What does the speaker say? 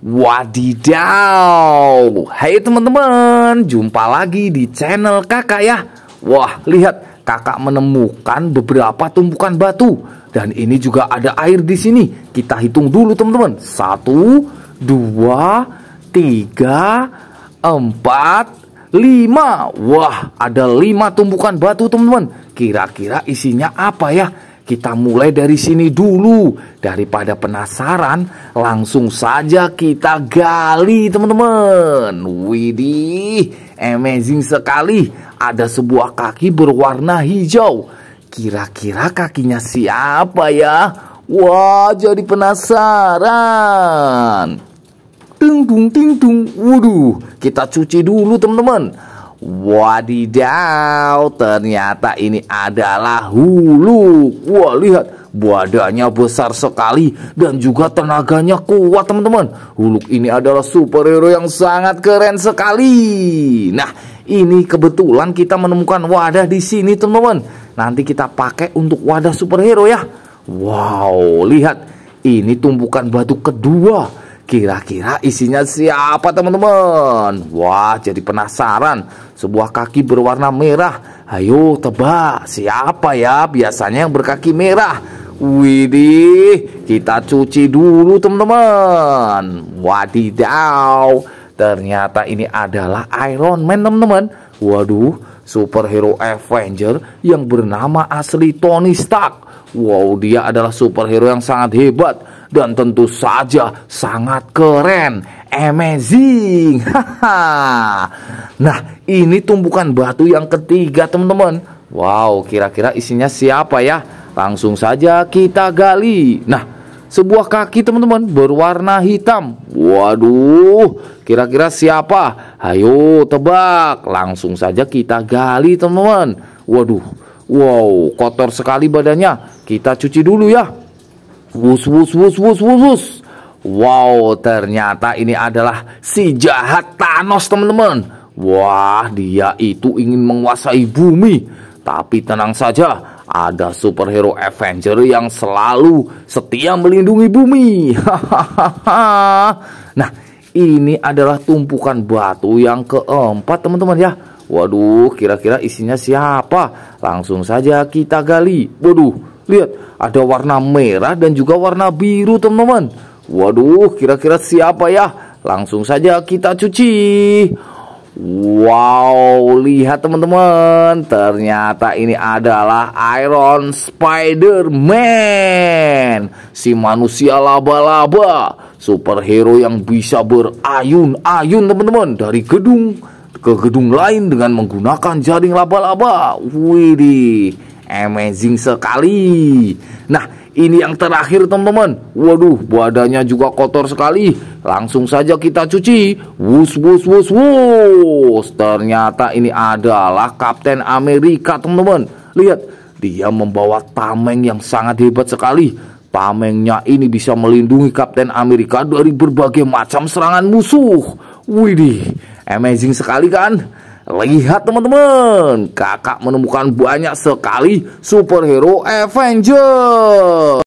Wadidaw Hai hey, teman-teman Jumpa lagi di channel kakak ya Wah lihat kakak menemukan beberapa tumpukan batu Dan ini juga ada air di sini Kita hitung dulu teman-teman Satu Dua Tiga Empat Lima Wah ada lima tumpukan batu teman-teman Kira-kira isinya apa ya kita mulai dari sini dulu. Daripada penasaran, langsung saja kita gali, teman-teman. Widih, amazing sekali. Ada sebuah kaki berwarna hijau. Kira-kira kakinya siapa ya? Wah, jadi penasaran. Tung tung ting tung. Waduh, kita cuci dulu, teman-teman Wadidaw, ternyata ini adalah hulu. Wah, lihat badannya besar sekali dan juga tenaganya kuat, teman-teman. Huluk ini adalah superhero yang sangat keren sekali. Nah, ini kebetulan kita menemukan wadah di sini, teman-teman. Nanti kita pakai untuk wadah superhero ya. Wow, lihat. Ini tumpukan batu kedua Kira-kira isinya siapa teman-teman? Wah, jadi penasaran. Sebuah kaki berwarna merah. Ayo tebak, siapa ya biasanya yang berkaki merah? Widih, kita cuci dulu teman-teman. Wadidaw, ternyata ini adalah Iron Man teman-teman. Waduh, superhero Avenger yang bernama asli Tony Stark. Wow, dia adalah superhero yang sangat hebat dan tentu saja sangat keren. Amazing. nah, ini tumpukan batu yang ketiga, teman-teman. Wow, kira-kira isinya siapa ya? Langsung saja kita gali. Nah, sebuah kaki teman-teman berwarna hitam. Waduh, kira-kira siapa? Ayo tebak. Langsung saja kita gali teman-teman. Waduh, wow, kotor sekali badannya. Kita cuci dulu ya. Wus wus wus wus wus wus. Wow, ternyata ini adalah si jahat Thanos, teman-teman. Wah, dia itu ingin menguasai bumi. Tapi tenang saja, ada superhero Avenger yang selalu setia melindungi bumi. nah, ini adalah tumpukan batu yang keempat, teman-teman ya. Waduh, kira-kira isinya siapa? Langsung saja kita gali. Waduh, lihat ada warna merah dan juga warna biru, teman-teman. Waduh, kira-kira siapa ya? Langsung saja kita cuci. Wow, lihat teman-teman, ternyata ini adalah Iron Spider-Man, si manusia laba-laba, superhero yang bisa berayun-ayun teman-teman dari gedung ke gedung lain dengan menggunakan jaring laba-laba. Widih amazing sekali. Nah, ini yang terakhir teman-teman. Waduh, badannya juga kotor sekali. Langsung saja kita cuci. Wus wus wus wus. Ternyata ini adalah Kapten Amerika, teman-teman. Lihat, dia membawa tameng yang sangat hebat sekali. Tamengnya ini bisa melindungi Kapten Amerika dari berbagai macam serangan musuh. Widih, amazing sekali kan? Lihat teman-teman, kakak menemukan banyak sekali superhero Avenger.